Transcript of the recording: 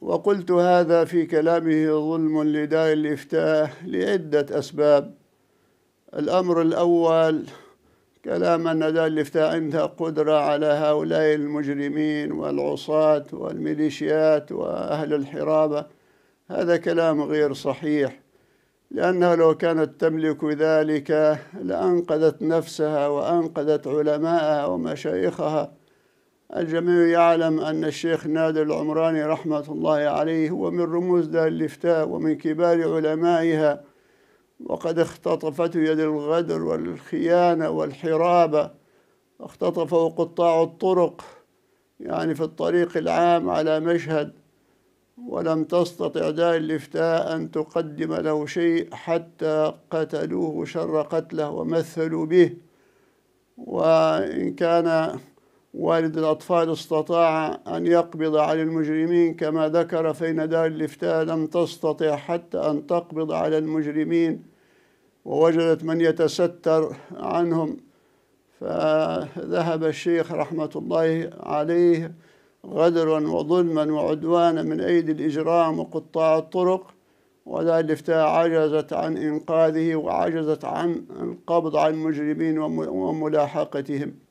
وقلت هذا في كلامه ظلم لداء الإفتاء لعدة أسباب الأمر الأول كلام أن داء الإفتاء عندها قدرة على هؤلاء المجرمين والعصاة والميليشيات وأهل الحرابة هذا كلام غير صحيح لأنها لو كانت تملك ذلك لأنقذت نفسها وأنقذت علماءها ومشايخها الجميع يعلم أن الشيخ نادر العمراني رحمة الله عليه هو من رموز دار الافتاء ومن كبار علمائها وقد اختطفته يد الغدر والخيانة والحرابة اختطفه قطاع الطرق يعني في الطريق العام على مشهد ولم تستطع دار الافتاء أن تقدم له شيء حتى قتلوه شر قتله ومثلوا به وإن كان والد الأطفال استطاع أن يقبض على المجرمين كما ذكر فإن دار الإفتاء لم تستطع حتى أن تقبض على المجرمين ووجدت من يتستر عنهم فذهب الشيخ رحمة الله عليه غدرا وظلما وعدوانا من أيدي الإجرام وقطاع الطرق ودار الافتاء عجزت عن إنقاذه وعجزت عن القبض على المجرمين وملاحقتهم